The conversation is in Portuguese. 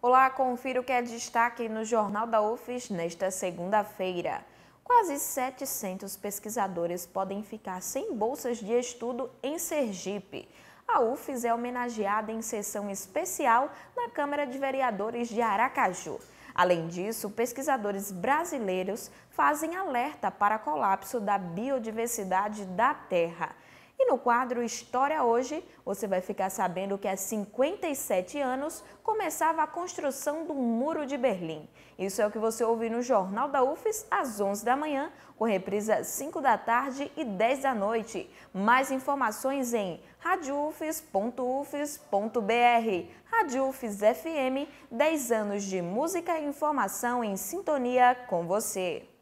Olá, confira o que é destaque no Jornal da UFES nesta segunda-feira. Quase 700 pesquisadores podem ficar sem bolsas de estudo em Sergipe. A UFES é homenageada em sessão especial na Câmara de Vereadores de Aracaju. Além disso, pesquisadores brasileiros fazem alerta para colapso da biodiversidade da Terra. E no quadro História Hoje, você vai ficar sabendo que há 57 anos começava a construção do Muro de Berlim. Isso é o que você ouve no Jornal da UFES às 11 da manhã, com reprisa às 5 da tarde e 10 da noite. Mais informações em radiofes.ufes.br. Rádio UFES FM, 10 anos de música e informação em sintonia com você.